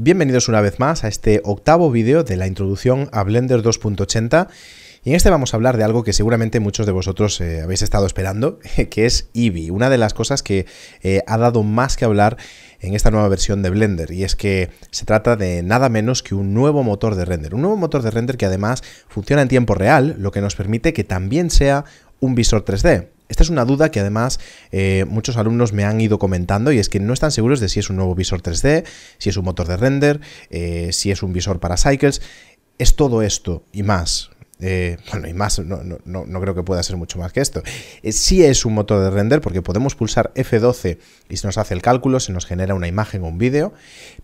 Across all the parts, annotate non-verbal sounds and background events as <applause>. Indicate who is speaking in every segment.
Speaker 1: Bienvenidos una vez más a este octavo vídeo de la introducción a Blender 2.80 y en este vamos a hablar de algo que seguramente muchos de vosotros eh, habéis estado esperando, <laughs> que es Eevee, una de las cosas que eh, ha dado más que hablar en esta nueva versión de Blender y es que se trata de nada menos que un nuevo motor de render, un nuevo motor de render que además funciona en tiempo real, lo que nos permite que también sea un visor 3D. Esta es una duda que además eh, muchos alumnos me han ido comentando y es que no están seguros de si es un nuevo visor 3D, si es un motor de render, eh, si es un visor para Cycles. Es todo esto y más. Eh, bueno, y más, no, creo que pueda ser mucho más que esto. si eh, sí es un motor de render porque podemos pulsar F12 y se nos hace el cálculo, se nos genera una imagen o un vídeo,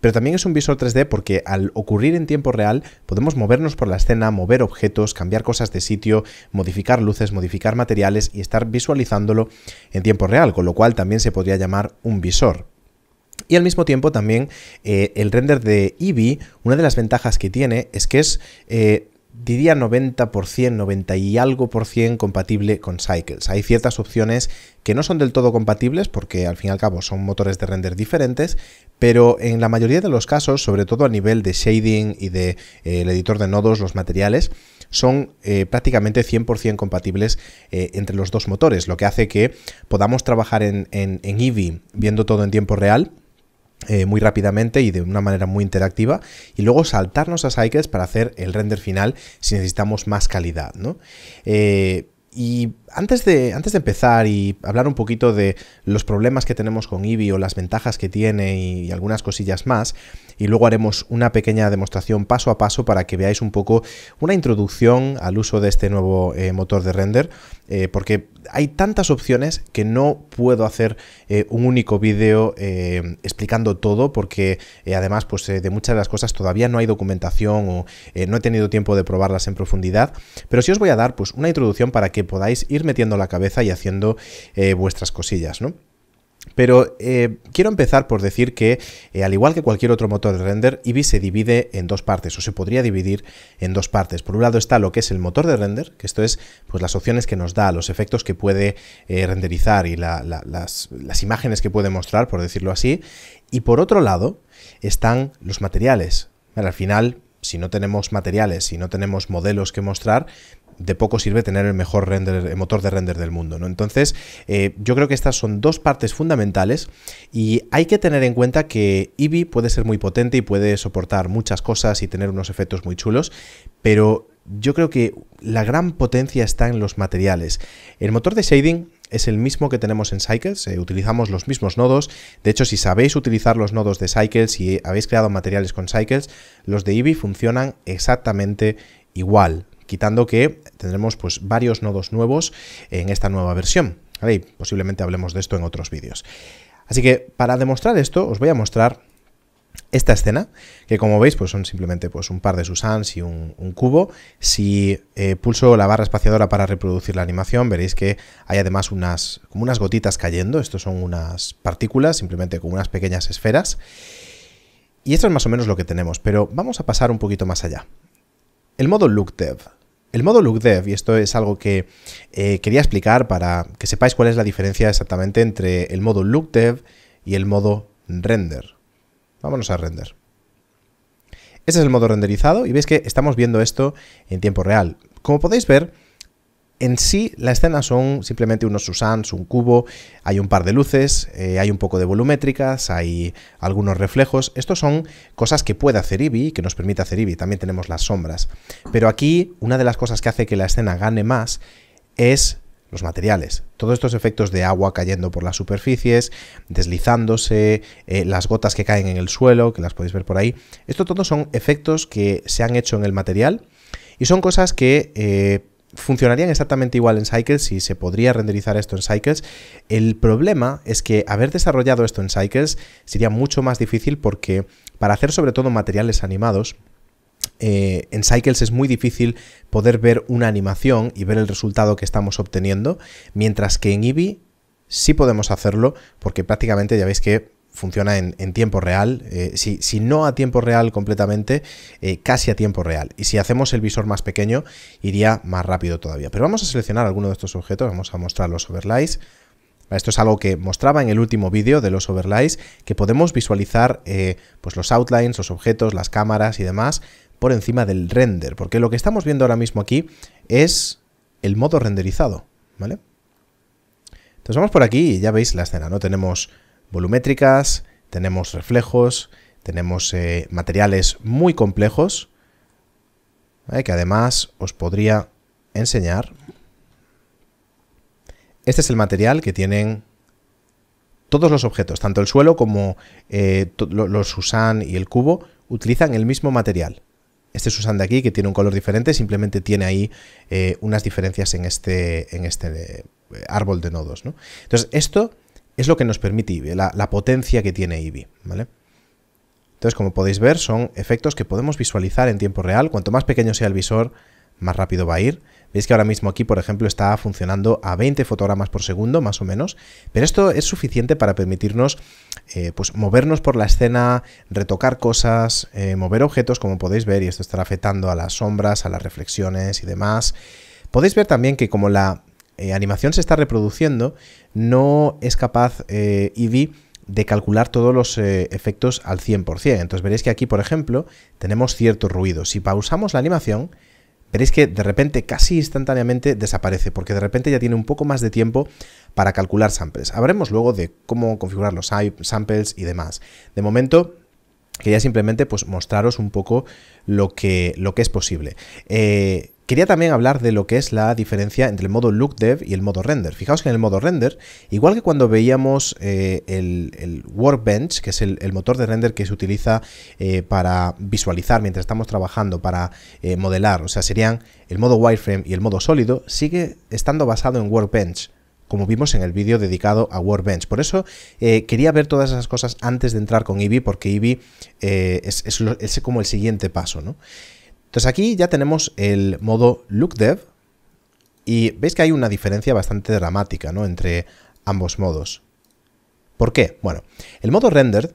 Speaker 1: pero también es un visor 3D porque al ocurrir en tiempo real podemos movernos por la escena, mover objetos, cambiar cosas de sitio, modificar luces, modificar materiales y estar visualizándolo en tiempo real, con lo cual también se podría llamar un visor. Y al mismo tiempo también eh, el render de Eevee, una de las ventajas que tiene es que es diría 90%, 90 y algo por cien compatible con Cycles. Hay ciertas opciones que no son del todo compatibles porque al fin y al cabo son motores de render diferentes, pero en la mayoría de los casos, sobre todo a nivel de shading y de, eh, editor de nodos, los materiales, son eh, prácticamente 100% compatibles eh, entre los dos motores, lo que hace que podamos trabajar en, en, en Eevee viendo todo en tiempo real eh, muy rápidamente y de una manera muy interactiva y luego saltarnos a Cycles para hacer el render final si necesitamos más calidad. ¿no? Eh, y antes de, antes de empezar y hablar un poquito de los problemas que tenemos con Eevee o las ventajas que tiene y algunas cosillas más, y luego haremos una pequeña demostración paso a paso para que veáis un poco una introducción al uso de este nuevo eh, motor de render, eh, porque hay tantas opciones que no puedo hacer eh, un único vídeo explicando todo, porque además pues, de muchas de las cosas todavía no hay documentación o no he tenido tiempo de probarlas en profundidad, pero sí os voy a dar pues, una introducción para que podáis ir metiendo la cabeza y haciendo vuestras cosillas, ¿no? Pero eh, quiero empezar por decir que, eh, al igual que cualquier otro motor de render, Eevee se divide en dos partes, o se podría dividir en dos partes. Por un lado está lo que es el motor de render, que esto es pues, las opciones que nos da, los efectos que puede eh, renderizar y las, imágenes que puede mostrar, por decirlo así. Y por otro lado están los materiales. al final, si no tenemos materiales, si no tenemos modelos que mostrar, de poco sirve tener el mejor render, motor de render del mundo. ¿no? Entonces, eh, yo creo que estas son dos partes fundamentales y hay que tener en cuenta que Eevee puede ser muy potente y puede soportar muchas cosas y tener unos efectos muy chulos, pero yo creo que la gran potencia está en los materiales. El motor de shading es el mismo que tenemos en Cycles, eh, utilizamos los mismos nodos. De hecho, si sabéis utilizar los nodos de Cycles y habéis creado materiales con Cycles, los de Eevee funcionan exactamente igual quitando que tendremos pues, varios nodos nuevos en esta nueva versión. posiblemente hablemos de esto en otros vídeos. Así que para demostrar esto os voy a mostrar esta escena, que como veis pues son simplemente pues, un par de Susans y un, cubo. Si eh, pulso la barra espaciadora para reproducir la animación, veréis que hay además unas, como unas gotitas cayendo. Estos son unas partículas, simplemente como unas pequeñas esferas. Y esto es más o menos lo que tenemos, pero vamos a pasar un poquito más allá. El modo Dev el modo look dev, y esto es algo que eh, quería explicar para que sepáis cuál es la diferencia exactamente entre el modo look dev y el modo render. Vámonos a render. Este es el modo renderizado y veis que estamos viendo esto en tiempo real. Como podéis ver, en sí, la escena son simplemente unos Susans, un cubo, hay un par de luces, eh, hay un poco de volumétricas, hay algunos reflejos. Estos son cosas que puede hacer Eevee, que nos permite hacer Eevee. También tenemos las sombras. Pero aquí, una de las cosas que hace que la escena gane más es los materiales. Todos estos efectos de agua cayendo por las superficies, deslizándose, eh, las gotas que caen en el suelo, que las podéis ver por ahí. Esto todo son efectos que se han hecho en el material y son cosas que... Eh, funcionarían exactamente igual en Cycles si se podría renderizar esto en Cycles. El problema es que haber desarrollado esto en Cycles sería mucho más difícil porque para hacer sobre todo materiales animados, eh, en Cycles es muy difícil poder ver una animación y ver el resultado que estamos obteniendo, mientras que en Eevee sí podemos hacerlo porque prácticamente ya veis que funciona en, tiempo real, eh, si, no a tiempo real completamente, eh, casi a tiempo real. Y si hacemos el visor más pequeño, iría más rápido todavía. Pero vamos a seleccionar alguno de estos objetos, vamos a mostrar los overlays. Esto es algo que mostraba en el último vídeo de los overlays, que podemos visualizar eh, pues los outlines, los objetos, las cámaras y demás por encima del render, porque lo que estamos viendo ahora mismo aquí es el modo renderizado, ¿vale? Entonces vamos por aquí y ya veis la escena, no tenemos volumétricas, tenemos reflejos, tenemos eh, materiales muy complejos, eh, que además os podría enseñar. Este es el material que tienen todos los objetos, tanto el suelo como eh, los Susan y el cubo, utilizan el mismo material. Este Susan de aquí, que tiene un color diferente, simplemente tiene ahí unas diferencias en este, en este árbol de nodos. Entonces, esto es lo que nos permite la, potencia que tiene IBI, ¿vale? Entonces, como podéis ver, son efectos que podemos visualizar en tiempo real. Cuanto más pequeño sea el visor, más rápido va a ir. Veis que ahora mismo aquí, por ejemplo, está funcionando a 20 fotogramas por segundo, más o menos, pero esto es suficiente para permitirnos eh, pues, movernos por la escena, retocar cosas, eh, mover objetos, como podéis ver, y esto estará afectando a las sombras, a las reflexiones y demás. Podéis ver también que como la eh, animación se está reproduciendo, no es capaz eh, de calcular todos los eh, efectos al 100%. Entonces veréis que aquí, por ejemplo, tenemos cierto ruido. Si pausamos la animación, veréis que de repente, casi instantáneamente, desaparece, porque de repente ya tiene un poco más de tiempo para calcular samples. Habremos luego de cómo configurar los samples y demás. De momento, quería simplemente pues, mostraros un poco lo que, lo que es posible. Eh, Quería también hablar de lo que es la diferencia entre el modo look dev y el modo render. Fijaos que en el modo render, igual que cuando veíamos eh, el, Workbench, que es el, motor de render que se utiliza eh, para visualizar mientras estamos trabajando, para eh, modelar, o sea, serían el modo wireframe y el modo sólido, sigue estando basado en Workbench como vimos en el vídeo dedicado a Workbench. Por eso quería ver todas esas cosas antes de entrar con Eevee, porque Eevee es, es, como el siguiente paso. ¿no? Entonces aquí ya tenemos el modo lookdev y veis que hay una diferencia bastante dramática entre ambos modos. ¿Por qué? Bueno, el modo render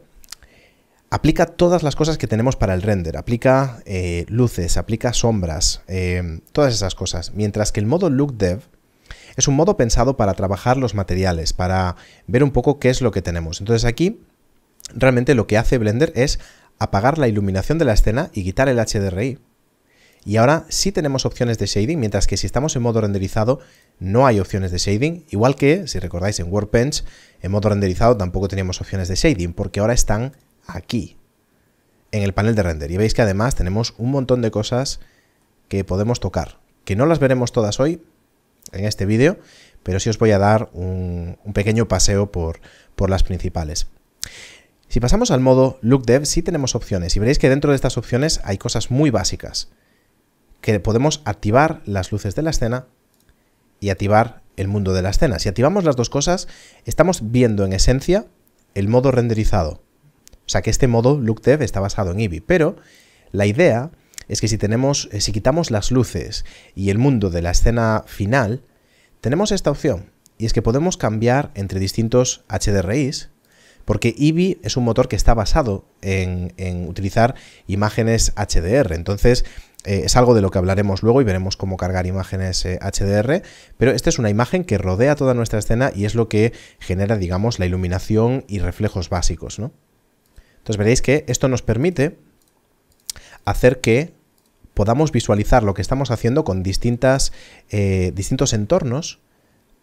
Speaker 1: aplica todas las cosas que tenemos para el render, aplica eh, luces, aplica sombras, eh, todas esas cosas, mientras que el modo lookdev es un modo pensado para trabajar los materiales, para ver un poco qué es lo que tenemos. Entonces aquí realmente lo que hace Blender es apagar la iluminación de la escena y quitar el HDRI. Y ahora sí tenemos opciones de shading, mientras que si estamos en modo renderizado no hay opciones de shading, igual que, si recordáis, en WordPench, en modo renderizado tampoco teníamos opciones de shading, porque ahora están aquí, en el panel de render. Y veis que además tenemos un montón de cosas que podemos tocar, que no las veremos todas hoy en este vídeo, pero sí os voy a dar un, pequeño paseo por, por las principales. Si pasamos al modo LookDev sí tenemos opciones y veréis que dentro de estas opciones hay cosas muy básicas que podemos activar las luces de la escena y activar el mundo de la escena. Si activamos las dos cosas, estamos viendo en esencia el modo renderizado. O sea que este modo LookDev está basado en Eevee, pero la idea es que si, tenemos, eh, si quitamos las luces y el mundo de la escena final, tenemos esta opción, y es que podemos cambiar entre distintos HDRIs, porque Eevee es un motor que está basado en, en utilizar imágenes HDR, entonces eh, es algo de lo que hablaremos luego y veremos cómo cargar imágenes HDR, eh, pero esta es una imagen que rodea toda nuestra escena y es lo que genera, digamos, la iluminación y reflejos básicos, ¿no? Entonces veréis que esto nos permite hacer que podamos visualizar lo que estamos haciendo con distintas, eh, distintos entornos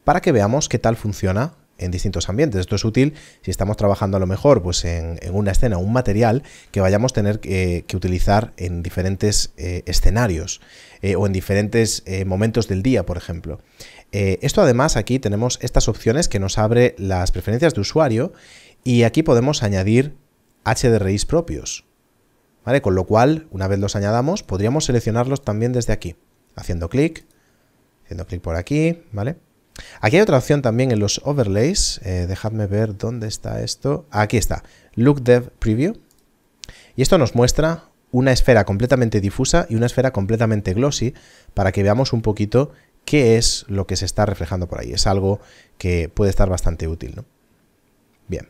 Speaker 1: para que veamos qué tal funciona en distintos ambientes. Esto es útil si estamos trabajando a lo mejor pues en, una escena, un material que vayamos a tener que utilizar en diferentes eh, escenarios eh, o en diferentes eh, momentos del día, por ejemplo. esto además aquí tenemos estas opciones que nos abre las preferencias de usuario y aquí podemos añadir HDRIs propios. ¿vale? Con lo cual, una vez los añadamos, podríamos seleccionarlos también desde aquí, haciendo clic, haciendo clic por aquí, ¿vale? Aquí hay otra opción también en los overlays. Eh, dejadme ver dónde está esto. Aquí está, Look Dev Preview. Y esto nos muestra una esfera completamente difusa y una esfera completamente glossy para que veamos un poquito qué es lo que se está reflejando por ahí. Es algo que puede estar bastante útil. ¿no? Bien.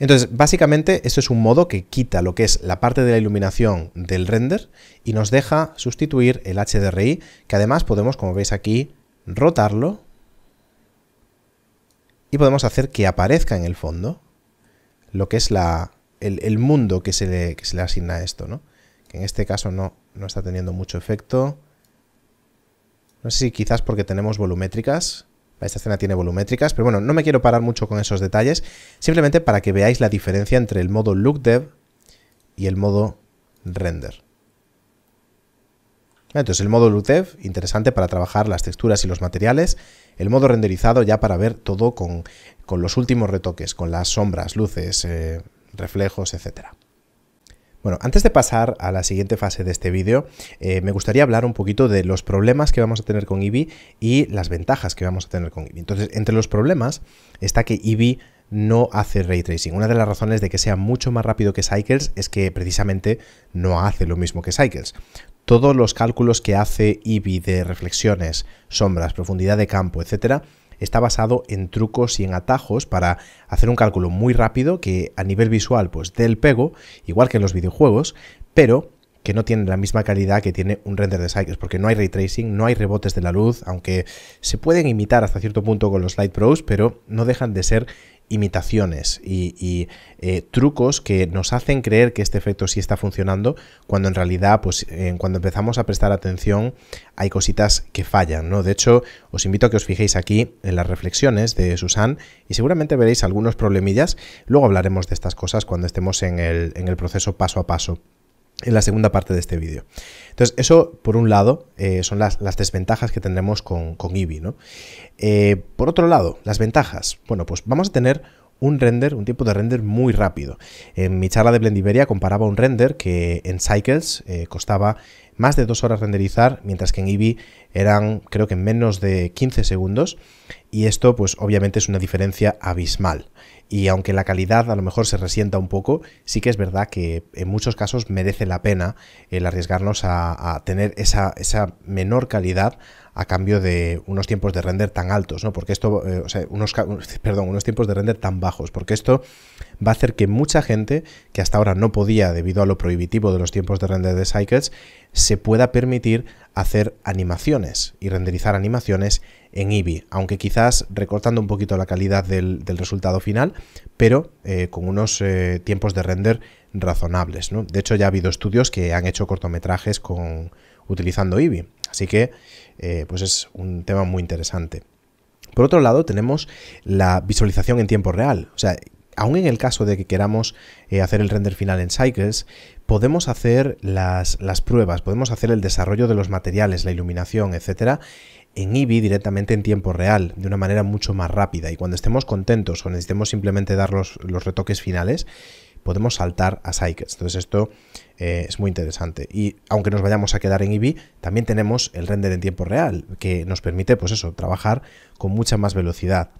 Speaker 1: Entonces, básicamente, esto es un modo que quita lo que es la parte de la iluminación del render y nos deja sustituir el HDRI, que además podemos, como veis aquí, rotarlo y podemos hacer que aparezca en el fondo lo que es la, el, mundo que se, le, asigna a esto, ¿no? Que en este caso no, no está teniendo mucho efecto. No sé si quizás porque tenemos volumétricas, esta escena tiene volumétricas, pero bueno, no me quiero parar mucho con esos detalles, simplemente para que veáis la diferencia entre el modo look dev y el modo render. Entonces el modo look dev, interesante para trabajar las texturas y los materiales, el modo renderizado ya para ver todo con, los últimos retoques, con las sombras, luces, eh, reflejos, etcétera. Bueno, antes de pasar a la siguiente fase de este vídeo, eh, me gustaría hablar un poquito de los problemas que vamos a tener con Eevee y las ventajas que vamos a tener con Eevee. Entonces, entre los problemas está que Eevee no hace ray tracing. Una de las razones de que sea mucho más rápido que Cycles es que precisamente no hace lo mismo que Cycles. Todos los cálculos que hace Eevee de reflexiones, sombras, profundidad de campo, etcétera, está basado en trucos y en atajos para hacer un cálculo muy rápido que a nivel visual pues dé el pego, igual que en los videojuegos, pero que no tiene la misma calidad que tiene un render de Cycles, porque no hay ray tracing, no hay rebotes de la luz, aunque se pueden imitar hasta cierto punto con los Light Pros, pero no dejan de ser imitaciones y, eh, trucos que nos hacen creer que este efecto sí está funcionando, cuando en realidad, pues cuando empezamos a prestar atención, hay cositas que fallan, ¿no? De hecho, os invito a que os fijéis aquí en las reflexiones de Susan y seguramente veréis algunos problemillas. Luego hablaremos de estas cosas cuando estemos en el, en el proceso paso a paso en la segunda parte de este vídeo. Entonces, eso por un lado eh, son las, desventajas que tendremos con, con Eevee. ¿no? Eh, por otro lado, las ventajas. Bueno, pues vamos a tener un render, un tiempo de render muy rápido. En mi charla de Blendiveria comparaba un render que en Cycles eh, costaba más de dos horas renderizar, mientras que en Eevee eran creo que menos de 15 segundos. Y esto pues obviamente es una diferencia abismal y aunque la calidad a lo mejor se resienta un poco, sí que es verdad que en muchos casos merece la pena el arriesgarnos a, tener esa menor calidad a cambio de unos tiempos de render tan altos, ¿no? Porque esto, eh, o sea, unos, <laughs> perdón, unos tiempos de render tan bajos, porque esto va a hacer que mucha gente que hasta ahora no podía debido a lo prohibitivo de los tiempos de render de Cycles, se pueda permitir hacer animaciones y renderizar animaciones en Eevee, aunque quizás recortando un poquito la calidad del, resultado final, pero eh, con unos eh, tiempos de render razonables, ¿no? De hecho ya ha habido estudios que han hecho cortometrajes con utilizando Eevee, Así que eh, pues es un tema muy interesante. Por otro lado, tenemos la visualización en tiempo real. O sea, aún en el caso de que queramos eh, hacer el render final en Cycles, podemos hacer las, pruebas, podemos hacer el desarrollo de los materiales, la iluminación, etcétera, en Eevee directamente en tiempo real, de una manera mucho más rápida. Y cuando estemos contentos o necesitemos simplemente dar los, los retoques finales, podemos saltar a Cycles. Entonces esto eh, es muy interesante. Y aunque nos vayamos a quedar en Eevee, también tenemos el render en tiempo real, que nos permite, pues eso, trabajar con mucha más velocidad.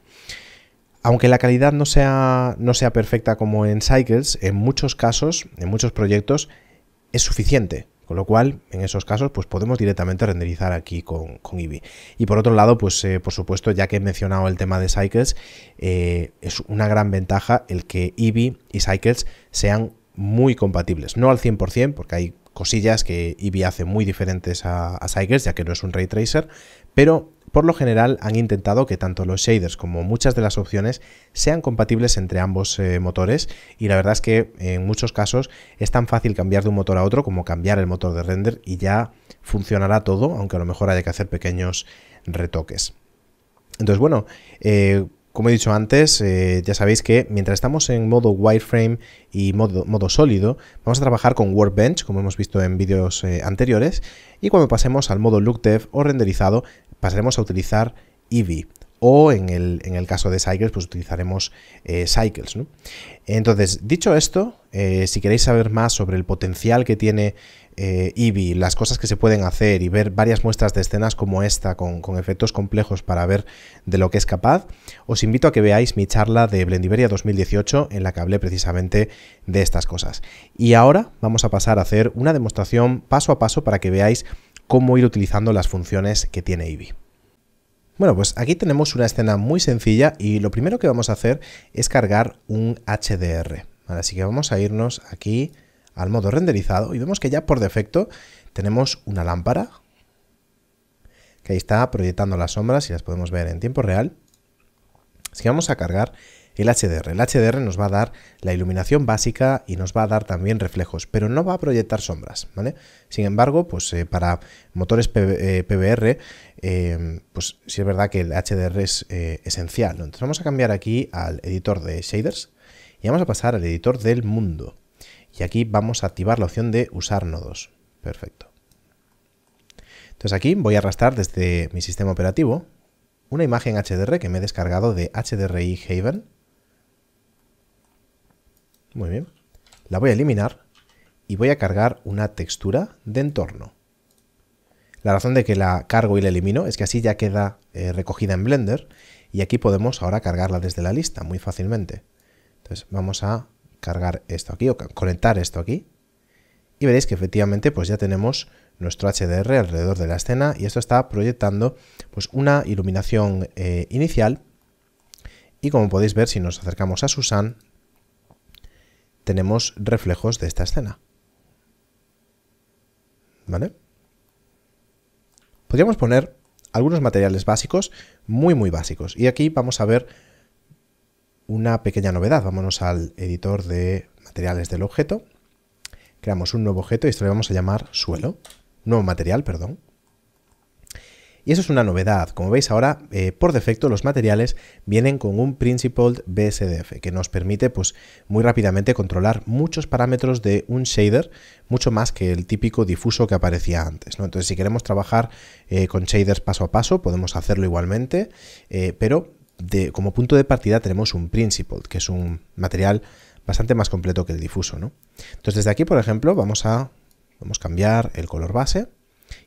Speaker 1: Aunque la calidad no sea, no sea perfecta como en Cycles, en muchos casos, en muchos proyectos, es suficiente con lo cual, en esos casos, pues podemos directamente renderizar aquí con, con Eevee. Y por otro lado, pues eh, por supuesto, ya que he mencionado el tema de Cycles, eh, es una gran ventaja el que Eevee y Cycles sean muy compatibles. No al 100%, porque hay cosillas que Eevee hace muy diferentes a, a Cycles, ya que no es un ray tracer, pero por lo general han intentado que tanto los shaders como muchas de las opciones sean compatibles entre ambos eh, motores y la verdad es que en muchos casos es tan fácil cambiar de un motor a otro como cambiar el motor de render y ya funcionará todo, aunque a lo mejor haya que hacer pequeños retoques. Entonces bueno, eh, como he dicho antes, eh, ya sabéis que mientras estamos en modo wireframe y modo, modo, sólido, vamos a trabajar con Workbench, como hemos visto en vídeos anteriores, y cuando pasemos al modo LookDev o renderizado, pasaremos a utilizar Eevee o en el, caso de Cycles, pues utilizaremos eh, Cycles. Entonces, dicho esto, eh, si queréis saber más sobre el potencial que tiene Eevee, eh, las cosas que se pueden hacer y ver varias muestras de escenas como esta, con, con, efectos complejos para ver de lo que es capaz, os invito a que veáis mi charla de Blendiveria 2018 en la que hablé precisamente de estas cosas. Y ahora vamos a pasar a hacer una demostración paso a paso para que veáis cómo ir utilizando las funciones que tiene Eevee. Bueno, pues aquí tenemos una escena muy sencilla y lo primero que vamos a hacer es cargar un HDR. Así que vamos a irnos aquí al modo renderizado y vemos que ya por defecto tenemos una lámpara que ahí está proyectando las sombras y las podemos ver en tiempo real. Así que vamos a cargar el HDR. El HDR nos va a dar la iluminación básica y nos va a dar también reflejos, pero no va a proyectar sombras, ¿vale? Sin embargo, pues eh, para motores PBR, eh, eh, pues sí es verdad que el HDR es esencial. Entonces vamos a cambiar aquí al editor de shaders y vamos a pasar al editor del mundo. Y aquí vamos a activar la opción de usar nodos. Perfecto. Entonces aquí voy a arrastrar desde mi sistema operativo una imagen HDR que me he descargado de HDRI Haven muy bien. La voy a eliminar y voy a cargar una textura de entorno. La razón de que la cargo y la elimino es que así ya queda eh, recogida en Blender y aquí podemos ahora cargarla desde la lista muy fácilmente. Entonces vamos a cargar esto aquí o conectar esto aquí y veréis que efectivamente pues ya tenemos nuestro HDR alrededor de la escena y esto está proyectando pues una iluminación eh, inicial y como podéis ver si nos acercamos a Susan tenemos reflejos de esta escena. Podríamos poner algunos materiales básicos, muy muy básicos. Y aquí vamos a ver una pequeña novedad. Vámonos al editor de materiales del objeto. Creamos un nuevo objeto y esto lo vamos a llamar suelo. Nuevo material, perdón. Y eso es una novedad. Como veis ahora, eh, por defecto los materiales vienen con un Principled BSDF, que nos permite pues, muy rápidamente controlar muchos parámetros de un shader, mucho más que el típico difuso que aparecía antes. Entonces, si queremos trabajar eh, con shaders paso a paso, podemos hacerlo igualmente, eh, pero como punto de partida tenemos un Principled, que es un material bastante más completo que el difuso. Entonces, desde aquí, por ejemplo, vamos a, vamos a cambiar el color base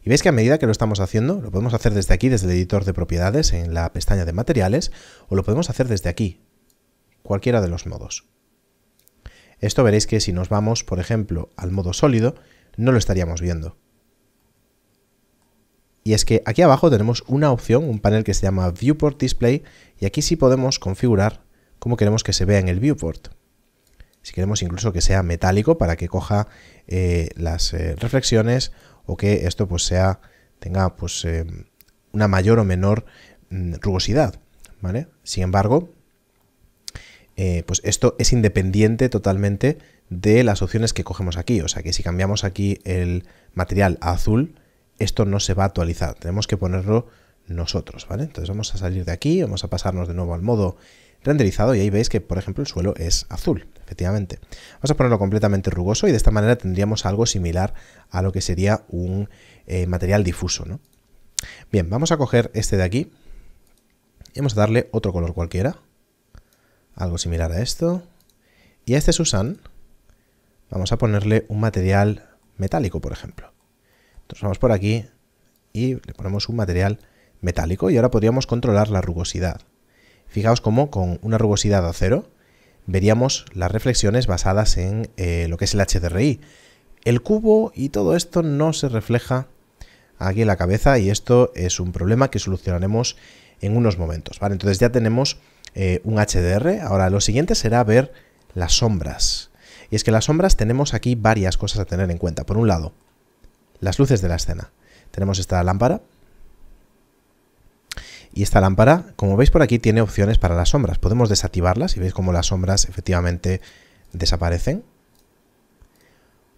Speaker 1: y veis que a medida que lo estamos haciendo, lo podemos hacer desde aquí, desde el editor de propiedades, en la pestaña de materiales, o lo podemos hacer desde aquí, cualquiera de los modos. Esto veréis que si nos vamos, por ejemplo, al modo sólido, no lo estaríamos viendo. Y es que aquí abajo tenemos una opción, un panel que se llama Viewport Display, y aquí sí podemos configurar cómo queremos que se vea en el viewport. Si queremos incluso que sea metálico para que coja eh, las eh, reflexiones o que esto pues sea, tenga pues eh, una mayor o menor mm, rugosidad, ¿vale? Sin embargo, eh, pues esto es independiente totalmente de las opciones que cogemos aquí, o sea que si cambiamos aquí el material a azul, esto no se va a actualizar, tenemos que ponerlo nosotros, ¿vale? Entonces vamos a salir de aquí, vamos a pasarnos de nuevo al modo renderizado y ahí veis que, por ejemplo, el suelo es azul, efectivamente. Vamos a ponerlo completamente rugoso y de esta manera tendríamos algo similar a lo que sería un eh, material difuso. ¿no? Bien, vamos a coger este de aquí y vamos a darle otro color cualquiera, algo similar a esto. Y a este Susan vamos a ponerle un material metálico, por ejemplo. Entonces vamos por aquí y le ponemos un material metálico y ahora podríamos controlar la rugosidad. Fijaos cómo con una rugosidad a cero veríamos las reflexiones basadas en eh, lo que es el HDRI. El cubo y todo esto no se refleja aquí en la cabeza y esto es un problema que solucionaremos en unos momentos. Vale, entonces ya tenemos eh, un HDR. Ahora lo siguiente será ver las sombras. Y es que las sombras tenemos aquí varias cosas a tener en cuenta. Por un lado, las luces de la escena. Tenemos esta lámpara, y esta lámpara, como veis por aquí, tiene opciones para las sombras. Podemos desactivarlas y veis cómo las sombras efectivamente desaparecen.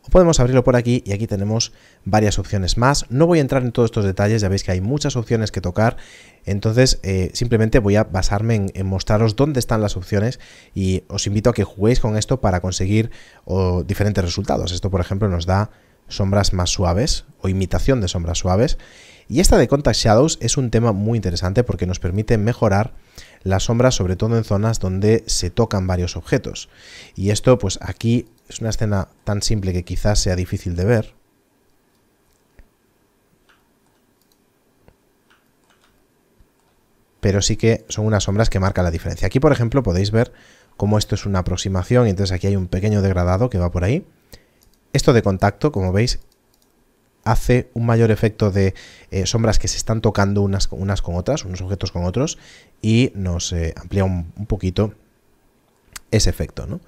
Speaker 1: O podemos abrirlo por aquí y aquí tenemos varias opciones más. No voy a entrar en todos estos detalles, ya veis que hay muchas opciones que tocar. Entonces eh, simplemente voy a basarme en, mostraros dónde están las opciones y os invito a que juguéis con esto para conseguir diferentes resultados. Esto por ejemplo nos da sombras más suaves o imitación de sombras suaves y esta de Contact Shadows es un tema muy interesante porque nos permite mejorar las sombras, sobre todo en zonas donde se tocan varios objetos. Y esto, pues aquí es una escena tan simple que quizás sea difícil de ver. Pero sí que son unas sombras que marcan la diferencia. Aquí, por ejemplo, podéis ver cómo esto es una aproximación entonces aquí hay un pequeño degradado que va por ahí. Esto de contacto, como veis, hace un mayor efecto de eh, sombras que se están tocando unas, unas, con otras, unos objetos con otros, y nos eh, amplía un, poquito ese efecto, ¿no?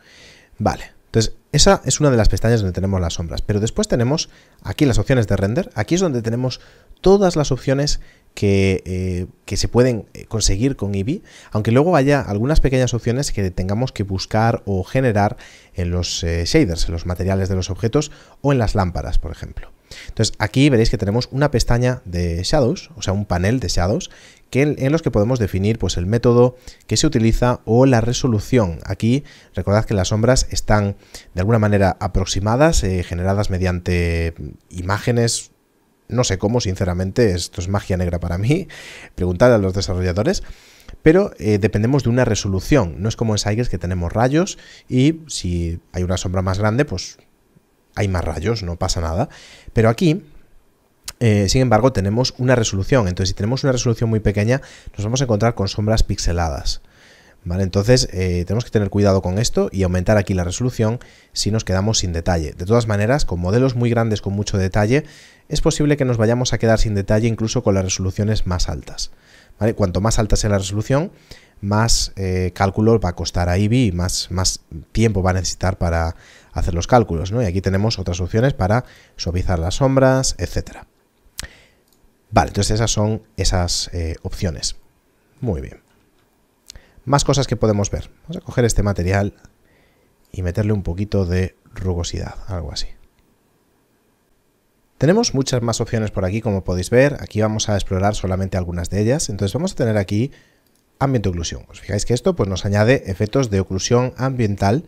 Speaker 1: Vale, entonces esa es una de las pestañas donde tenemos las sombras, pero después tenemos aquí las opciones de render, aquí es donde tenemos todas las opciones que, eh, que se pueden conseguir con Eevee, aunque luego haya algunas pequeñas opciones que tengamos que buscar o generar en los shaders, en los materiales de los objetos o en las lámparas, por ejemplo. Entonces aquí veréis que tenemos una pestaña de shadows, o sea, un panel de shadows, que en, los que podemos definir pues, el método que se utiliza o la resolución. Aquí recordad que las sombras están de alguna manera aproximadas, eh, generadas mediante imágenes no sé cómo, sinceramente, esto es magia negra para mí, <laughs> preguntar a los desarrolladores, pero eh, dependemos de una resolución, no es como en Sigers que tenemos rayos y si hay una sombra más grande, pues hay más rayos, no pasa nada. Pero aquí, eh, sin embargo, tenemos una resolución. Entonces, si tenemos una resolución muy pequeña, nos vamos a encontrar con sombras pixeladas. ¿Vale? Entonces, eh, tenemos que tener cuidado con esto y aumentar aquí la resolución si nos quedamos sin detalle. De todas maneras, con modelos muy grandes con mucho detalle, es posible que nos vayamos a quedar sin detalle incluso con las resoluciones más altas. Cuanto más alta sea la resolución, más eh, cálculo va a costar a IB y más tiempo va a necesitar para hacer los cálculos, ¿no? Y aquí tenemos otras opciones para suavizar las sombras, etc. Vale, entonces esas son esas eh, opciones. Muy bien. Más cosas que podemos ver. Vamos a coger este material y meterle un poquito de rugosidad, algo así. Tenemos muchas más opciones por aquí, como podéis ver. Aquí vamos a explorar solamente algunas de ellas. Entonces vamos a tener aquí ambiente oclusión. Os fijáis que esto pues, nos añade efectos de oclusión ambiental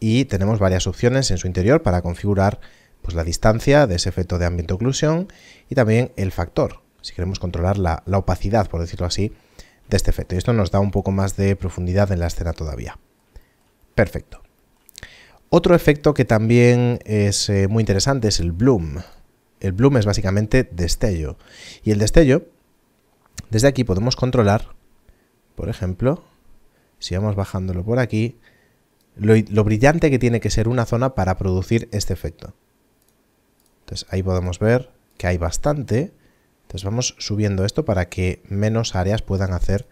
Speaker 1: y tenemos varias opciones en su interior para configurar pues, la distancia de ese efecto de ambiente oclusión y también el factor, si queremos controlar la, opacidad, por decirlo así, de este efecto. Y esto nos da un poco más de profundidad en la escena todavía. Perfecto. Otro efecto que también es eh, muy interesante es el bloom. El bloom es básicamente destello. Y el destello, desde aquí podemos controlar, por ejemplo, si vamos bajándolo por aquí, lo, brillante que tiene que ser una zona para producir este efecto. Entonces ahí podemos ver que hay bastante. Entonces vamos subiendo esto para que menos áreas puedan hacer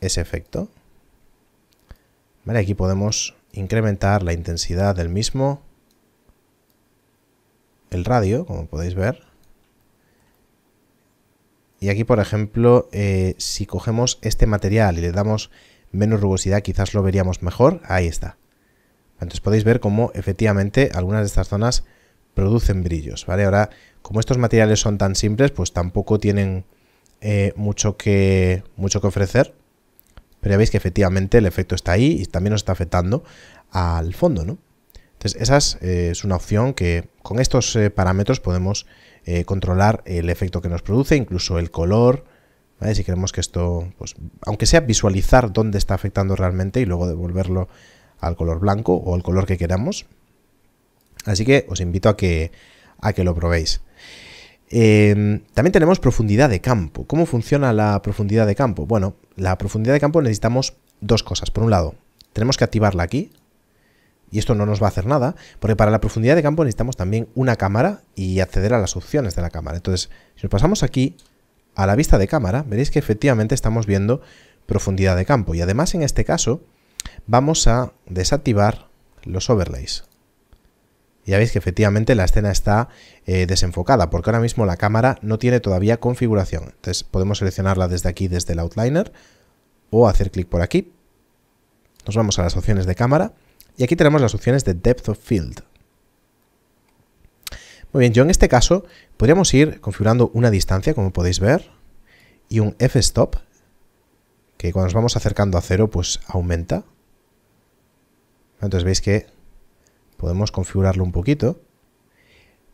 Speaker 1: ese efecto. aquí podemos incrementar la intensidad del mismo, el radio, como podéis ver. Y aquí, por ejemplo, eh, si cogemos este material y le damos menos rugosidad quizás lo veríamos mejor, ahí está. Entonces podéis ver cómo efectivamente algunas de estas zonas producen brillos, ¿vale? Ahora, como estos materiales son tan simples, pues tampoco tienen eh, mucho, que, mucho que ofrecer, pero ya veis que efectivamente el efecto está ahí y también nos está afectando al fondo, ¿no? Entonces esa es, eh, una opción que con estos eh, parámetros podemos controlar el efecto que nos produce, incluso el color, si queremos que esto, pues, aunque sea visualizar dónde está afectando realmente y luego devolverlo al color blanco o al color que queramos. Así que os invito a que, a que lo probéis. Em, también tenemos profundidad de campo. ¿Cómo funciona la profundidad de campo? Bueno, la profundidad de campo necesitamos dos cosas. Por un lado, tenemos que activarla aquí. Y esto no nos va a hacer nada, porque para la profundidad de campo necesitamos también una cámara y acceder a las opciones de la cámara. Entonces, si nos pasamos aquí, a la vista de cámara veréis que efectivamente estamos viendo profundidad de campo y además en este caso vamos a desactivar los overlays. Ya veis que efectivamente la escena está eh, desenfocada porque ahora mismo la cámara no tiene todavía configuración. Entonces podemos seleccionarla desde aquí, desde el outliner o hacer clic por aquí. Nos vamos a las opciones de cámara y aquí tenemos las opciones de Depth of Field. Muy bien, yo en este caso podríamos ir configurando una distancia, como podéis ver, y un f-stop, que cuando nos vamos acercando a cero, pues aumenta. Entonces veis que podemos configurarlo un poquito.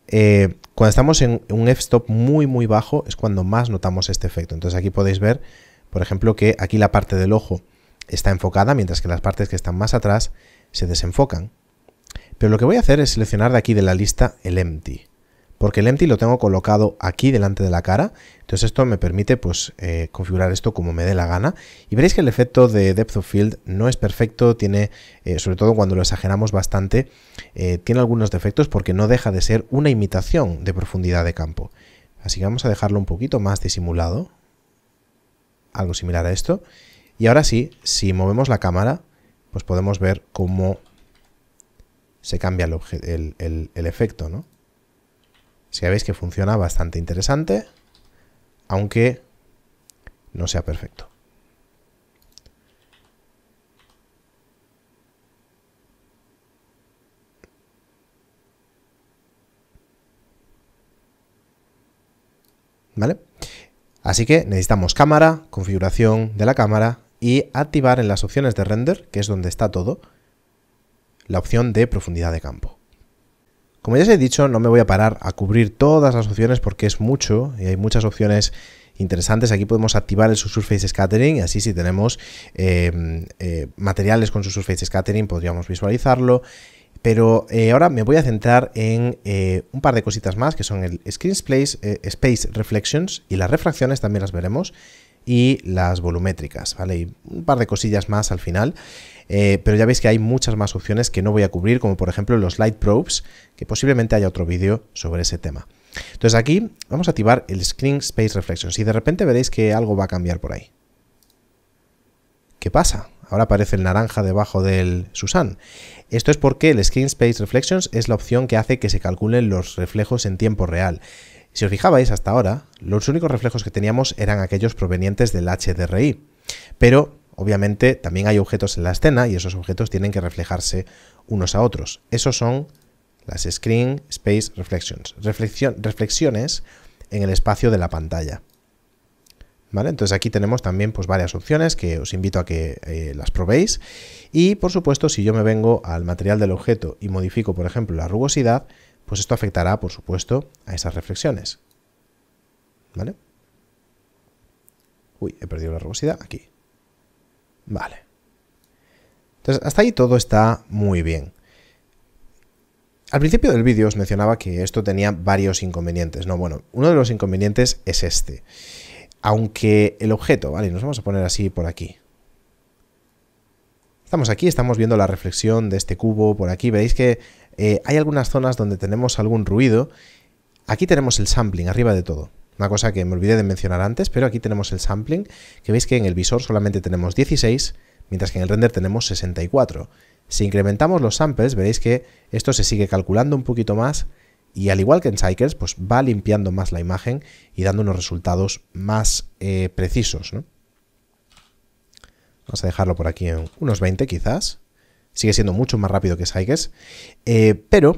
Speaker 1: Eh, cuando estamos en un f-stop muy muy bajo es cuando más notamos este efecto. Entonces aquí podéis ver, por ejemplo, que aquí la parte del ojo está enfocada, mientras que las partes que están más atrás se desenfocan. Pero lo que voy a hacer es seleccionar de aquí de la lista el empty porque el empty lo tengo colocado aquí delante de la cara, entonces esto me permite pues eh, configurar esto como me dé la gana y veréis que el efecto de depth of field no es perfecto, tiene, eh, sobre todo cuando lo exageramos bastante, eh, tiene algunos defectos porque no deja de ser una imitación de profundidad de campo. Así que vamos a dejarlo un poquito más disimulado, algo similar a esto. Y ahora sí, si movemos la cámara, pues podemos ver cómo se cambia el efecto, ¿no? Si veis que funciona bastante interesante, aunque no sea perfecto. ¿Vale? Así que necesitamos cámara, configuración de la cámara y activar en las opciones de render, que es donde está todo, la opción de profundidad de campo. Como ya os he dicho, no me voy a parar a cubrir todas las opciones porque es mucho y hay muchas opciones interesantes. Aquí podemos activar el subsurface scattering, así si tenemos em, eh, materiales con subsurface scattering podríamos visualizarlo. Pero eh, ahora me voy a centrar en eh, un par de cositas más que son el Screen space, space Reflections y las refracciones también las veremos y las volumétricas, ¿vale? Y un par de cosillas más al final. Eh, pero ya veis que hay muchas más opciones que no voy a cubrir, como por ejemplo los Light Probes, que posiblemente haya otro vídeo sobre ese tema. Entonces aquí vamos a activar el Screen Space Reflections y de repente veréis que algo va a cambiar por ahí. ¿Qué pasa? Ahora aparece el naranja debajo del Susan. Esto es porque el Screen Space Reflections es la opción que hace que se calculen los reflejos en tiempo real. Si os fijabais hasta ahora, los únicos reflejos que teníamos eran aquellos provenientes del HDRI. Pero Obviamente también hay objetos en la escena y esos objetos tienen que reflejarse unos a otros. Esos son las Screen Space Reflections, reflexiones en el espacio de la pantalla. ¿Vale? Entonces aquí tenemos también pues, varias opciones que os invito a que eh, las probéis. Y por supuesto, si yo me vengo al material del objeto y modifico, por ejemplo, la rugosidad, pues esto afectará, por supuesto, a esas reflexiones. ¿Vale? Uy, he perdido la rugosidad aquí. Vale. Entonces, hasta ahí todo está muy bien. Al principio del vídeo os mencionaba que esto tenía varios inconvenientes, ¿no? Bueno, uno de los inconvenientes es este. Aunque el objeto, vale, nos vamos a poner así por aquí. Estamos aquí, estamos viendo la reflexión de este cubo por aquí. Veis que eh, hay algunas zonas donde tenemos algún ruido. Aquí tenemos el sampling, arriba de todo. Una cosa que me olvidé de mencionar antes, pero aquí tenemos el sampling, que veis que en el visor solamente tenemos 16, mientras que en el render tenemos 64. Si incrementamos los samples, veréis que esto se sigue calculando un poquito más y al igual que en Cycles, pues va limpiando más la imagen y dando unos resultados más eh, precisos. Vamos a dejarlo por aquí en unos 20 quizás. Sigue siendo mucho más rápido que Cycles, eh, pero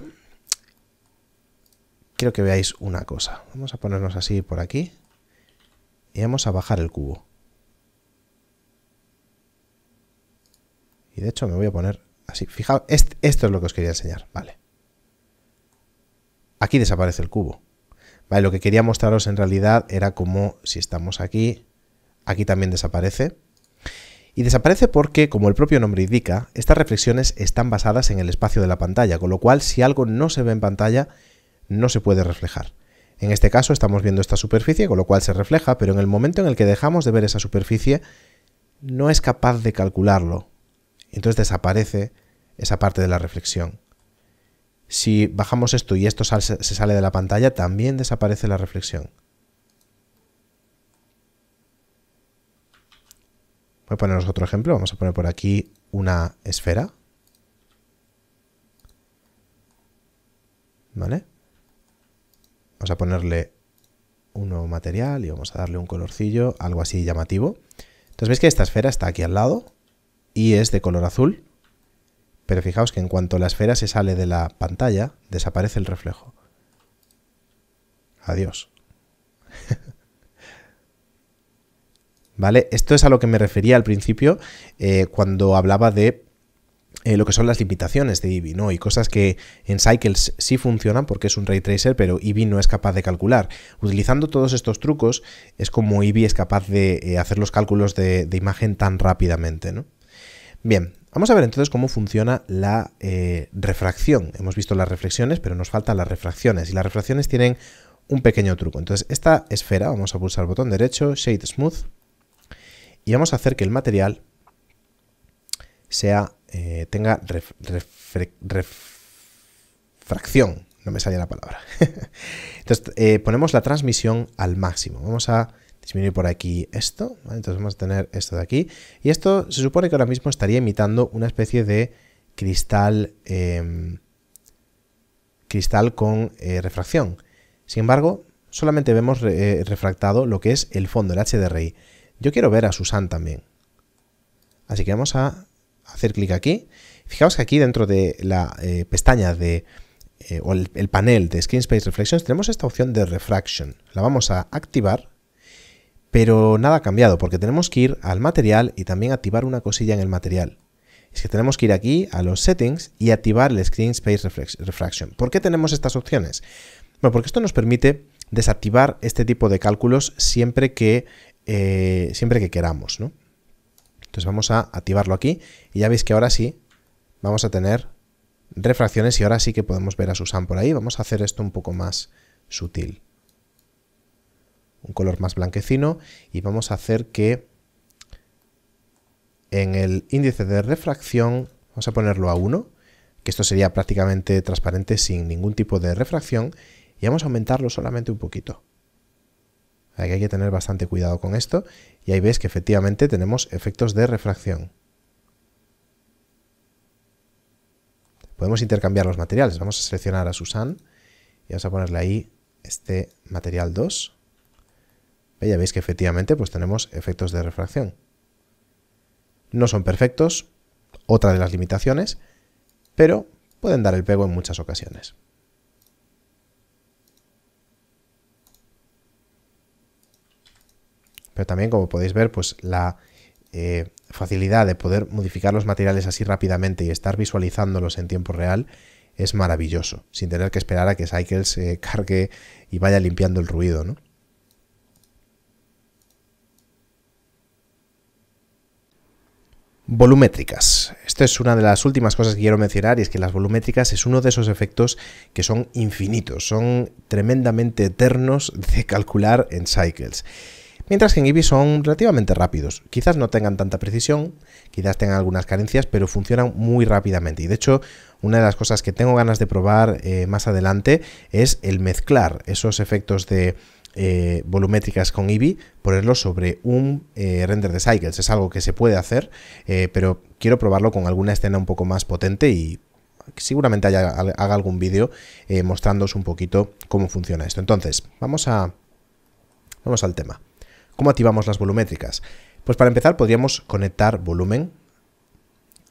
Speaker 1: quiero que veáis una cosa. Vamos a ponernos así por aquí y vamos a bajar el cubo. Y de hecho me voy a poner así. Fijaos, esto es lo que os quería enseñar. Vale. Aquí desaparece el cubo. Vale, lo que quería mostraros en realidad era como si estamos aquí, aquí también desaparece. Y desaparece porque, como el propio nombre indica, estas reflexiones están basadas en el espacio de la pantalla, con lo cual si algo no se ve en pantalla, no se puede reflejar. En este caso estamos viendo esta superficie, con lo cual se refleja, pero en el momento en el que dejamos de ver esa superficie, no es capaz de calcularlo. Entonces desaparece esa parte de la reflexión. Si bajamos esto y esto se sale de la pantalla, también desaparece la reflexión. Voy a poneros otro ejemplo. Vamos a poner por aquí una esfera. ¿Vale? Vamos a ponerle un nuevo material y vamos a darle un colorcillo, algo así llamativo. Entonces veis que esta esfera está aquí al lado y es de color azul, pero fijaos que en cuanto la esfera se sale de la pantalla, desaparece el reflejo. Adiós. <laughs> ¿Vale? Esto es a lo que me refería al principio eh, cuando hablaba de eh, lo que son las limitaciones de Eevee, ¿no? Y cosas que en Cycles sí funcionan porque es un ray tracer, pero Eevee no es capaz de calcular. Utilizando todos estos trucos es como Eevee es capaz de eh, hacer los cálculos de, imagen tan rápidamente, ¿no? Bien, vamos a ver entonces cómo funciona la eh, refracción. Hemos visto las reflexiones, pero nos faltan las refracciones. Y las refracciones tienen un pequeño truco. Entonces, esta esfera, vamos a pulsar el botón derecho, Shade Smooth, y vamos a hacer que el material sea eh, tenga refracción. No me salía la palabra. <laughs> Entonces eh, ponemos la transmisión al máximo. Vamos a disminuir por aquí esto. Entonces vamos a tener esto de aquí. Y esto se supone que ahora mismo estaría imitando una especie de cristal, em, cristal con eh, refracción. Sin embargo, solamente vemos refractado lo que es el fondo, el HDRI. Yo quiero ver a Susan también. Así que vamos a hacer clic aquí. Fijaos que aquí dentro de la eh, pestaña de, eh, o el, panel de Screen Space Reflections tenemos esta opción de Refraction. La vamos a activar, pero nada ha cambiado porque tenemos que ir al material y también activar una cosilla en el material. Es que tenemos que ir aquí a los settings y activar el Screen Space Refraction. ¿Por qué tenemos estas opciones? Bueno, porque esto nos permite desactivar este tipo de cálculos siempre que, eh, siempre que queramos, ¿no? Entonces vamos a activarlo aquí y ya veis que ahora sí vamos a tener refracciones y ahora sí que podemos ver a Susan por ahí. Vamos a hacer esto un poco más sutil. Un color más blanquecino y vamos a hacer que en el índice de refracción, vamos a ponerlo a 1, que esto sería prácticamente transparente sin ningún tipo de refracción, y vamos a aumentarlo solamente un poquito hay que tener bastante cuidado con esto y ahí veis que efectivamente tenemos efectos de refracción. Podemos intercambiar los materiales. Vamos a seleccionar a Susan y vamos a ponerle ahí este material 2. Ya veis que efectivamente pues tenemos efectos de refracción. No son perfectos, otra de las limitaciones, pero pueden dar el pego en muchas ocasiones. Pero también, como podéis ver, pues la eh, facilidad de poder modificar los materiales así rápidamente y estar visualizándolos en tiempo real es maravilloso, sin tener que esperar a que Cycles se <laughs> cargue y vaya limpiando el ruido, Volumétricas. Esto es una de las últimas cosas que quiero mencionar y es que las volumétricas es uno de esos efectos que son infinitos, son tremendamente eternos de <laughs> calcular en Cycles mientras que en Eevee son relativamente rápidos. Quizás no tengan tanta precisión, quizás tengan algunas carencias, pero funcionan muy rápidamente. Y de hecho, una de las cosas que tengo ganas de probar eh, más adelante es el mezclar esos efectos de eh, volumétricas con Eevee, ponerlos sobre un eh, render de Cycles. Es algo que se puede hacer, pero quiero probarlo con alguna escena un poco más potente y seguramente haga algún vídeo mostrándoos un poquito cómo funciona esto. Entonces, vamos a... Vamos al tema. ¿Cómo activamos las volumétricas? Pues para empezar podríamos conectar volumen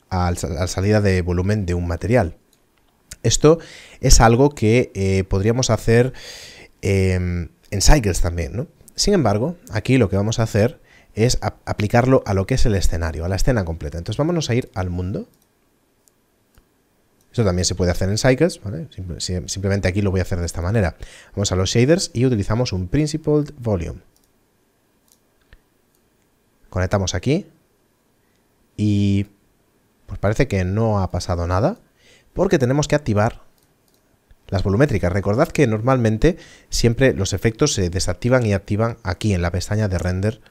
Speaker 1: a la salida de volumen de un material. Esto es algo que eh, podríamos hacer em, en Cycles también, Sin embargo, aquí lo que vamos a hacer es aplicarlo a lo que es el escenario, a la escena completa. Entonces vámonos a ir al mundo. Esto también se puede hacer en Cycles, simplemente aquí lo voy a hacer de esta manera. Vamos a los shaders y utilizamos un Principled Volume. Conectamos aquí. Y pues parece que no ha pasado nada. Porque tenemos que activar las volumétricas. Recordad que normalmente siempre los efectos se desactivan y activan aquí en la pestaña de render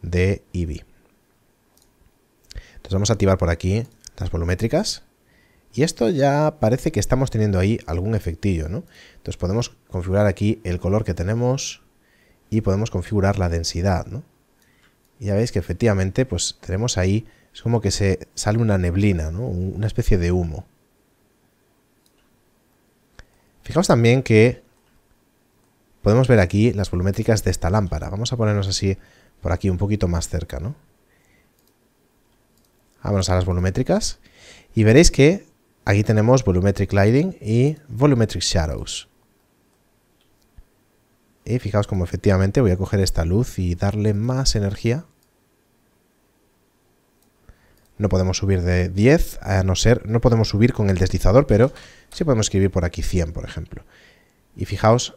Speaker 1: de Eevee. Entonces vamos a activar por aquí las volumétricas. Y esto ya parece que estamos teniendo ahí algún efectillo, ¿no? Entonces podemos configurar aquí el color que tenemos y podemos configurar la densidad, ¿no? Y ya veis que efectivamente, pues tenemos ahí, es como que se sale una neblina, Una especie de humo. Fijaos también que podemos ver aquí las volumétricas de esta lámpara. Vamos a ponernos así por aquí un poquito más cerca, ¿no? Vámonos a las volumétricas y veréis que aquí tenemos Volumetric Lighting y Volumetric Shadows. Y fijaos como efectivamente voy a coger esta luz y darle más energía. No podemos subir de 10, a no ser... No podemos subir con el deslizador, pero sí podemos escribir por aquí 100, por ejemplo. Y fijaos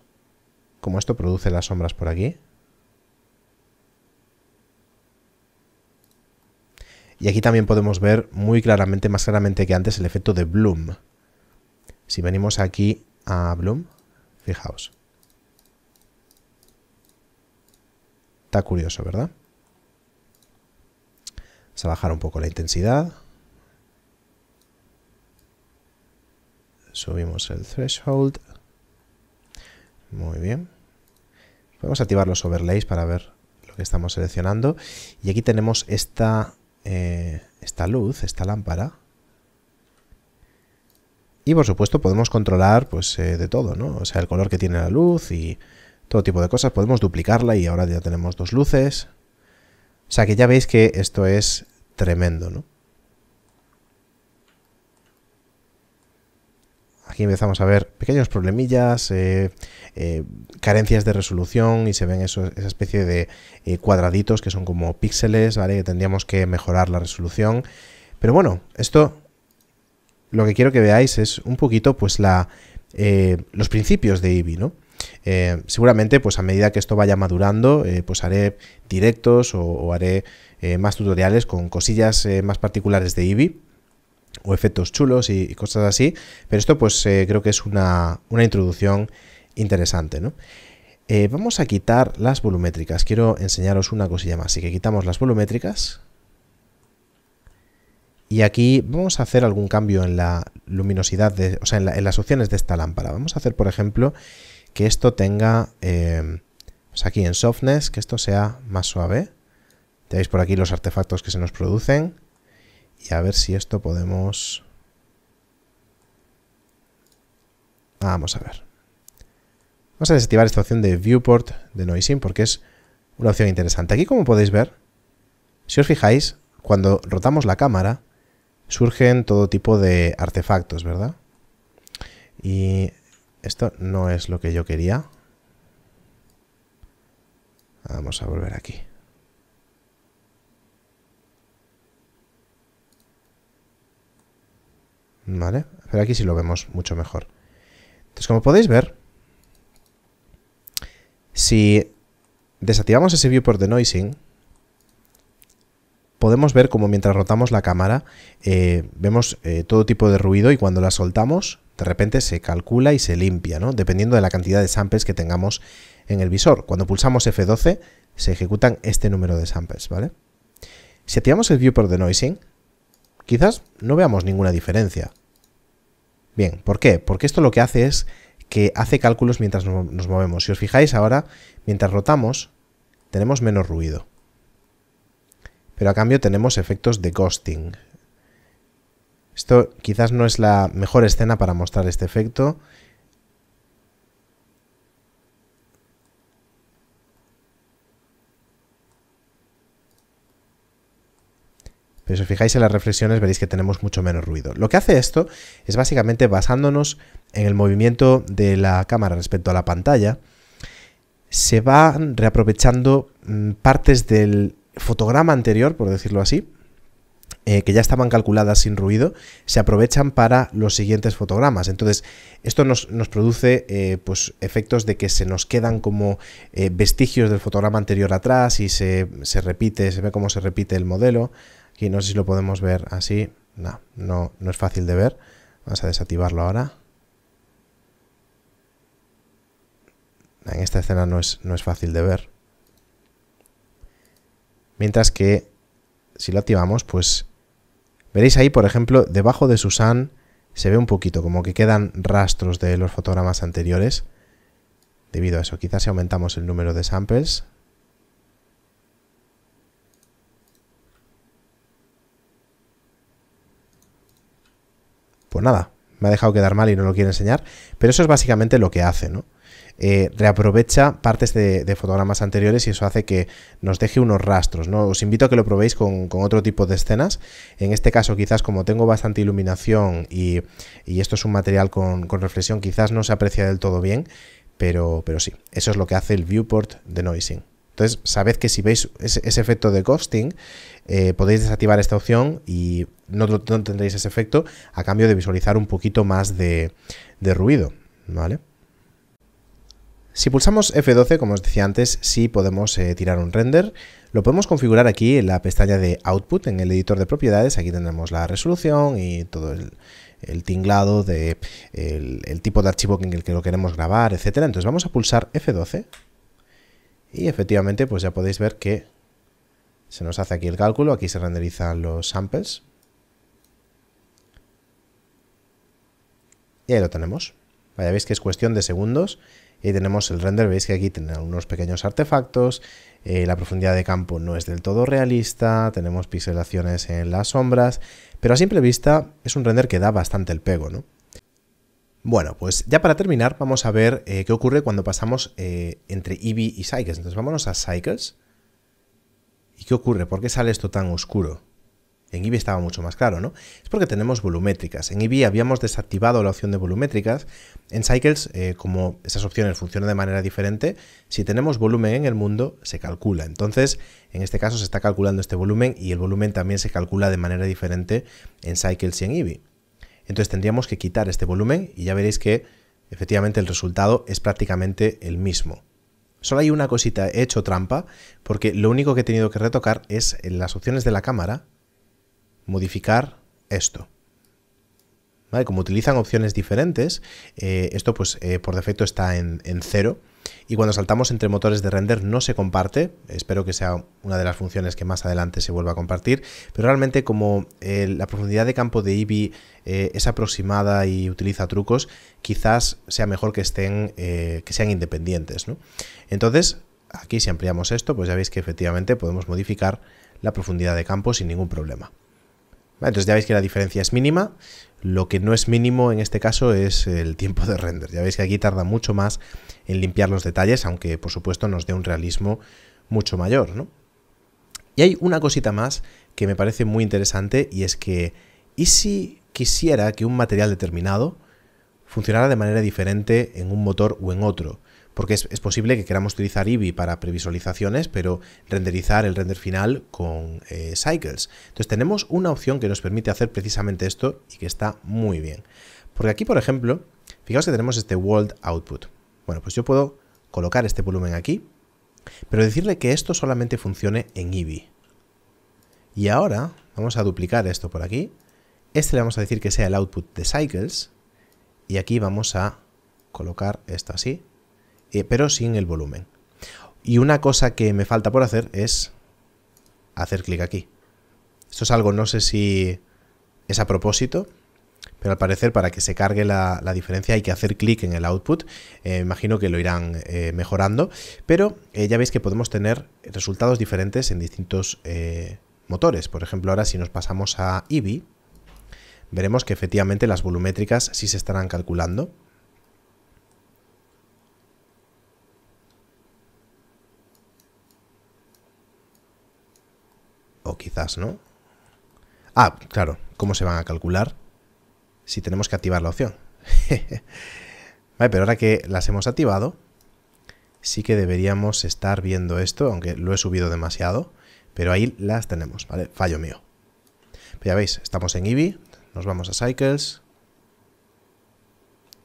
Speaker 1: cómo esto produce las sombras por aquí. Y aquí también podemos ver muy claramente, más claramente que antes, el efecto de Bloom. Si venimos aquí a Bloom, fijaos. Está curioso, ¿verdad? Vamos a bajar un poco la intensidad. Subimos el threshold. Muy bien. Podemos activar los overlays para ver lo que estamos seleccionando. Y aquí tenemos esta, eh, esta luz, esta lámpara. Y por supuesto podemos controlar pues eh, de todo, ¿no? O sea, el color que tiene la luz y todo tipo de cosas. Podemos duplicarla y ahora ya tenemos dos luces. O sea que ya veis que esto es tremendo, ¿no? Aquí empezamos a ver pequeños problemillas, eh, eh, carencias de resolución y se ven esa especie de eh, cuadraditos que son como píxeles, ¿vale? Que tendríamos que mejorar la resolución. Pero bueno, esto lo que quiero que veáis es un poquito pues la, los principios de Eevee, ¿no? Eh, seguramente, pues a medida que esto vaya madurando, eh, pues haré directos o, haré eh, más tutoriales con cosillas más particulares de Eevee o efectos chulos y, cosas así. Pero esto, pues creo que es una, introducción interesante, vamos a quitar las volumétricas. Quiero enseñaros una cosilla más. Así que quitamos las volumétricas. Y aquí vamos a hacer algún cambio en la luminosidad, o sea, en las opciones de esta lámpara. Vamos a hacer, por ejemplo, que esto tenga, em, aquí en softness, que esto sea más suave. Tenéis por aquí los artefactos que se nos producen. Y a ver si esto podemos... Ah, vamos a ver. Vamos a desactivar esta opción de Viewport de Noising porque es una opción interesante. Aquí como podéis ver, si os fijáis, cuando rotamos la cámara, surgen todo tipo de artefactos, ¿verdad? Y esto no es lo que yo quería. Vamos a volver aquí. Vale, pero aquí sí lo vemos mucho mejor. Entonces, como podéis ver, si desactivamos ese viewport de noising, podemos ver como mientras rotamos la cámara, eh, vemos eh, todo tipo de ruido y cuando la soltamos, de repente se calcula y se limpia, ¿no? dependiendo de la cantidad de samples que tengamos en el visor. Cuando pulsamos F12 se ejecutan este número de samples. ¿vale? Si activamos el viewport de noising, quizás no veamos ninguna diferencia. Bien, ¿por qué? Porque esto lo que hace es que hace cálculos mientras nos movemos. Si os fijáis ahora, mientras rotamos, tenemos menos ruido. Pero a cambio tenemos efectos de ghosting, esto quizás no es la mejor escena para mostrar este efecto. Pero si fijáis en las reflexiones veréis que tenemos mucho menos ruido. Lo que hace esto es básicamente basándonos en el movimiento de la cámara respecto a la pantalla, se van reaprovechando mm, partes del fotograma anterior, por decirlo así, eh, que ya estaban calculadas sin ruido, se aprovechan para los siguientes fotogramas. Entonces, esto nos, produce eh, pues, efectos de que se nos quedan como eh, vestigios del fotograma anterior atrás y se, repite, se ve cómo se repite el modelo. Aquí no sé si lo podemos ver así. No, no, es fácil de ver. Vamos a desactivarlo ahora. En esta escena no es, no es fácil de ver. Mientras que si lo activamos, pues veréis ahí, por ejemplo, debajo de Susan se ve un poquito, como que quedan rastros de los fotogramas anteriores. Debido a eso, quizás si aumentamos el número de samples, pues nada, me ha dejado quedar mal y no lo quiero enseñar, pero eso es básicamente lo que hace, ¿no? Eh, reaprovecha partes de, fotogramas anteriores y eso hace que nos deje unos rastros. Os invito a que lo probéis con, otro tipo de escenas. En este caso, quizás como tengo bastante iluminación y, esto es un material con, reflexión, quizás no se aprecia del todo bien, pero, pero sí, eso es lo que hace el viewport de noising. Entonces, sabed que si veis ese, efecto de ghosting, eh, podéis desactivar esta opción y no, tendréis ese efecto a cambio de visualizar un poquito más de, de ruido, ¿vale? Si pulsamos F12, como os decía antes, sí podemos eh, tirar un render. Lo podemos configurar aquí en la pestaña de Output, en el editor de propiedades. Aquí tenemos la resolución y todo el, tinglado, del el, tipo de archivo en el que lo queremos grabar, etc. Entonces vamos a pulsar F12 y efectivamente pues ya podéis ver que se nos hace aquí el cálculo. Aquí se renderizan los samples. Y ahí lo tenemos. Vaya, veis que es cuestión de segundos y tenemos el render, veis que aquí tiene algunos pequeños artefactos, eh, la profundidad de campo no es del todo realista, tenemos pixelaciones en las sombras, pero a simple vista es un render que da bastante el pego, ¿no? Bueno, pues ya para terminar vamos a ver eh, qué ocurre cuando pasamos eh, entre Eevee y Cycles, Entonces vámonos a Cycles ¿Y qué ocurre? ¿Por qué sale esto tan oscuro? en Eevee estaba mucho más claro, ¿no? Es porque tenemos volumétricas. En Eevee habíamos desactivado la opción de volumétricas. En Cycles, eh, como esas opciones funcionan de manera diferente, si tenemos volumen en el mundo, se calcula. Entonces, en este caso se está calculando este volumen y el volumen también se calcula de manera diferente en Cycles y en Eevee. Entonces tendríamos que quitar este volumen y ya veréis que efectivamente el resultado es prácticamente el mismo. Solo hay una cosita, he hecho trampa, porque lo único que he tenido que retocar es las opciones de la cámara, modificar esto. Como utilizan opciones diferentes, eh, esto pues eh, por defecto está en, cero. Y cuando saltamos entre motores de render no se comparte, espero que sea una de las funciones que más adelante se vuelva a compartir, pero realmente como eh, la profundidad de campo de Eevee es aproximada y utiliza trucos, quizás sea mejor que, estén, que sean independientes. Entonces, aquí si ampliamos esto, pues ya veis que efectivamente podemos modificar la profundidad de campo sin ningún problema. Entonces ya veis que la diferencia es mínima. Lo que no es mínimo en este caso es el tiempo de render. Ya veis que aquí tarda mucho más en limpiar los detalles, aunque por supuesto nos dé un realismo mucho mayor. Y hay una cosita más que me parece muy interesante y es que ¿y si quisiera que un material determinado funcionara de manera diferente en un motor o en otro? porque es, posible que queramos utilizar Eevee para previsualizaciones, pero renderizar el render final con eh, Cycles. Entonces tenemos una opción que nos permite hacer precisamente esto y que está muy bien. Porque aquí, por ejemplo, fijaos que tenemos este World Output. Bueno, pues yo puedo colocar este volumen aquí, pero decirle que esto solamente funcione en Eevee. Y ahora vamos a duplicar esto por aquí. Este le vamos a decir que sea el output de Cycles. Y aquí vamos a colocar esto así eh, pero sin el volumen. Y una cosa que me falta por hacer es hacer clic aquí. Esto es algo, no sé si es a propósito, pero al parecer para que se cargue la, diferencia hay que hacer clic en el output. Eh, imagino que lo irán eh, mejorando, pero ya veis que podemos tener resultados diferentes en distintos motores. Por ejemplo, ahora si nos pasamos a Eevee, veremos que efectivamente las volumétricas sí se estarán calculando. quizás, ¿no? Ah, claro, ¿cómo se van a calcular? Si tenemos que activar la opción. <laughs> vale, pero ahora que las hemos activado, sí que deberíamos estar viendo esto, aunque lo he subido demasiado, pero ahí las tenemos, ¿vale? Fallo mío. Pues ya veis, estamos en Eevee, nos vamos a Cycles,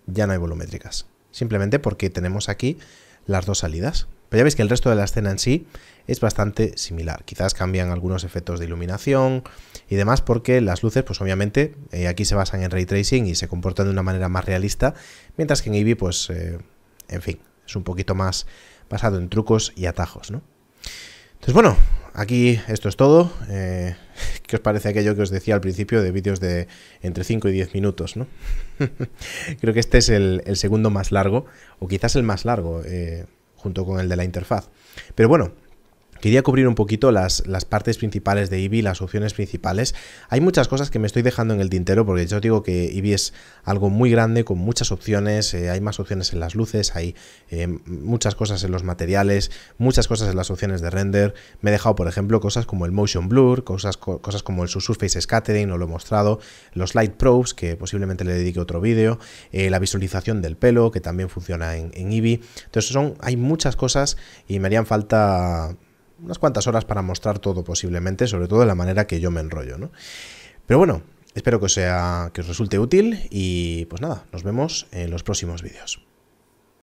Speaker 1: ya no hay volumétricas, simplemente porque tenemos aquí las dos salidas. Pero ya veis que el resto de la escena en sí es bastante similar. Quizás cambian algunos efectos de iluminación y demás porque las luces, pues obviamente, eh, aquí se basan en ray tracing y se comportan de una manera más realista, mientras que en Eevee, pues, eh, en fin, es un poquito más basado en trucos y atajos, ¿no? Entonces, bueno, aquí esto es todo. Eh, <laughs> ¿Qué os parece aquello que os decía al principio de vídeos de entre 5 y 10 minutos? ¿no? <laughs> Creo que este es el, el, segundo más largo, o quizás el más largo. Eh, junto con el de la interfaz. Pero bueno, Quería cubrir un poquito las, las partes principales de Eevee, las opciones principales. Hay muchas cosas que me estoy dejando en el tintero porque yo digo que Eevee es algo muy grande con muchas opciones. Eh, hay más opciones en las luces, hay eh, muchas cosas en los materiales, muchas cosas en las opciones de render. Me he dejado, por ejemplo, cosas como el motion blur, cosas, cosas como el subsurface scattering, no lo he mostrado, los light probes, que posiblemente le dedique otro vídeo, eh, la visualización del pelo, que también funciona en, Eevee. Entonces son, hay muchas cosas y me harían falta unas cuantas horas para mostrar todo posiblemente, sobre todo de la manera que yo me enrollo, ¿no? Pero bueno, espero que os, sea, que os resulte útil y pues nada, nos vemos en los próximos vídeos.